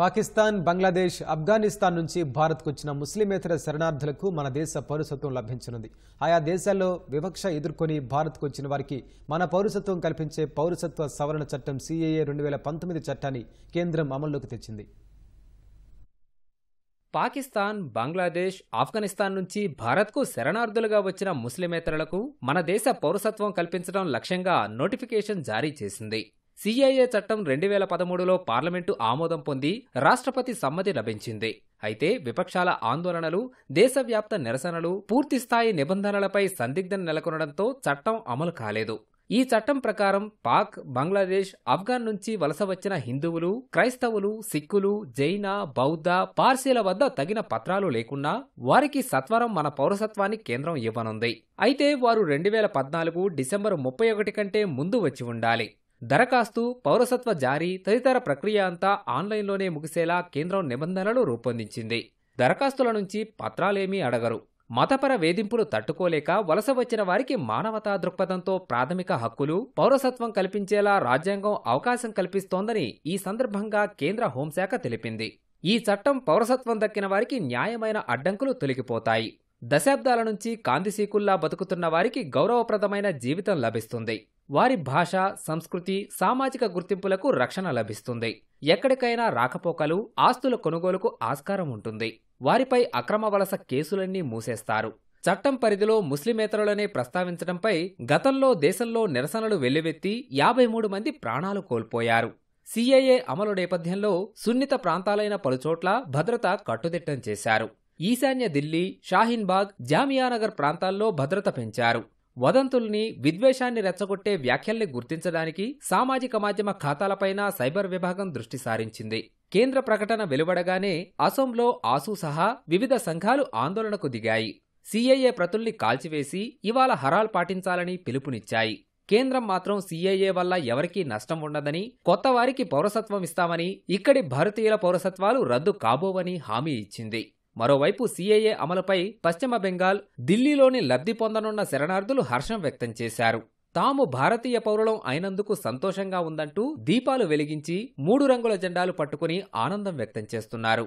పాకిస్తాన్ బంగ్లాదేశ్ ఆఫ్ఘనిస్తాన్ నుంచి భారత్కు వచ్చిన ముస్లిమేతర శరణార్థులకు మన దేశ పౌరసత్వం లభించనుంది ఆయా దేశాల్లో వివక్ష ఎదుర్కొని భారత్కు వచ్చిన వారికి మన పౌరసత్వం కల్పించే పౌరసత్వ సవరణ చట్టం సీఏఏ రెండు వేల పంతొమ్మిది చట్టాన్ని కేంద్రం అమల్లోకి తెచ్చింది పాకిస్తాన్ బంగ్లాదేశ్ ఆఫ్ఘనిస్తాన్ నుంచి భారత్కు శరణార్థులుగా వచ్చిన ముస్లిమేతరులకు మన దేశ పౌరసత్వం కల్పించడం లక్ష్యంగా నోటిఫికేషన్ జారీ చేసింది సిఐఏ చట్టం రెండు వేల పదమూడులో పార్లమెంటు ఆమోదం పొంది రాష్ట్రపతి సమ్మతి లభించింది అయితే విపక్షాల ఆందోళనలు దేశవ్యాప్త నిరసనలు పూర్తిస్థాయి నిబంధనలపై సందిగ్ధం నెలకొనడంతో చట్టం అమలు కాలేదు ఈ చట్టం ప్రకారం పాక్ బంగ్లాదేశ్ ఆఫ్ఘాన్ నుంచి వలస వచ్చిన హిందువులు క్రైస్తవులు సిక్కులు జైన బౌద్ధ పార్సీల వద్ద తగిన పత్రాలు లేకున్నా వారికి సత్వరం మన పౌరసత్వాన్ని కేంద్రం ఇవ్వనుంది అయితే వారు రెండు వేల పద్నాలుగు డిసెంబర్ ముప్పై ఒకటి కంటే ముందు వచ్చి ఉండాలి దరఖాస్తు పౌరసత్వ జారీ తదితర ప్రక్రియ అంతా ఆన్లైన్లోనే ముగిసేలా కేంద్రం నిబంధనలు రూపొందించింది దరఖాస్తుల నుంచి పత్రాలేమీ అడగరు మతపర వేధింపులు తట్టుకోలేక వలస వచ్చిన వారికి మానవతా దృక్పథంతో ప్రాథమిక హక్కులు పౌరసత్వం కల్పించేలా రాజ్యాంగం అవకాశం కల్పిస్తోందని ఈ సందర్భంగా కేంద్ర హోంశాఖ తెలిపింది ఈ చట్టం పౌరసత్వం దక్కిన వారికి న్యాయమైన అడ్డంకులు తొలగిపోతాయి దశాబ్దాల నుంచి కాంతిశీకుల్లా బతుకుతున్న వారికి గౌరవప్రదమైన జీవితం లభిస్తుంది వారి భాష సంస్కృతి సామాజిక గుర్తింపులకు రక్షణ లభిస్తుంది ఎక్కడికైనా రాకపోకలు ఆస్తుల కొనుగోలుకు ఆస్కారం ఉంటుంది వారిపై అక్రమ వలస కేసులన్నీ మూసేస్తారు చట్టం పరిధిలో ముస్లిమేతరులనే ప్రస్తావించడంపై గతంలో దేశంలో నిరసనలు వెల్లువెత్తి యాభై మూడు మంది ప్రాణాలు కోల్పోయారు సీఏఏ అమలు నేపథ్యంలో సున్నిత ప్రాంతాలైన పలుచోట్ల భద్రత కట్టుదిట్టం చేశారు ఈశాన్య ఢిల్లీ షాహీన్బాగ్ జామియానగర్ ప్రాంతాల్లో భద్రత పెంచారు వదంతుల్ని విద్వేషాన్ని రెచ్చగొట్టే వ్యాఖ్యల్ని గుర్తించడానికి సామాజిక మాధ్యమ ఖాతాలపైన సైబర్ విభాగం దృష్టి సారించింది కేంద్ర ప్రకటన వెలువడగానే అసోంలో ఆసు సహా వివిధ సంఘాలు ఆందోళనకు దిగాయి సిఐఏ ప్రతుల్ని కాల్చివేసి ఇవాళ హరాల్ పాటించాలని పిలుపునిచ్చాయి కేంద్రం మాత్రం సీఐఏ వల్ల ఎవరికీ నష్టం ఉండదని కొత్త వారికి పౌరసత్వం ఇస్తామని ఇక్కడి భారతీయుల పౌరసత్వాలు రద్దు కాబోవని హామీ ఇచ్చింది మరోవైపు సీఏఏ అమలుపై పశ్చిమ బెంగాల్ ఢిల్లీలోని లబ్ధి పొందనున్న శరణార్థులు హర్షం వ్యక్తం చేశారు తాము భారతీయ పౌరులం అయినందుకు సంతోషంగా ఉందంటూ దీపాలు వెలిగించి మూడు రంగుల జెండాలు పట్టుకుని ఆనందం వ్యక్తం చేస్తున్నారు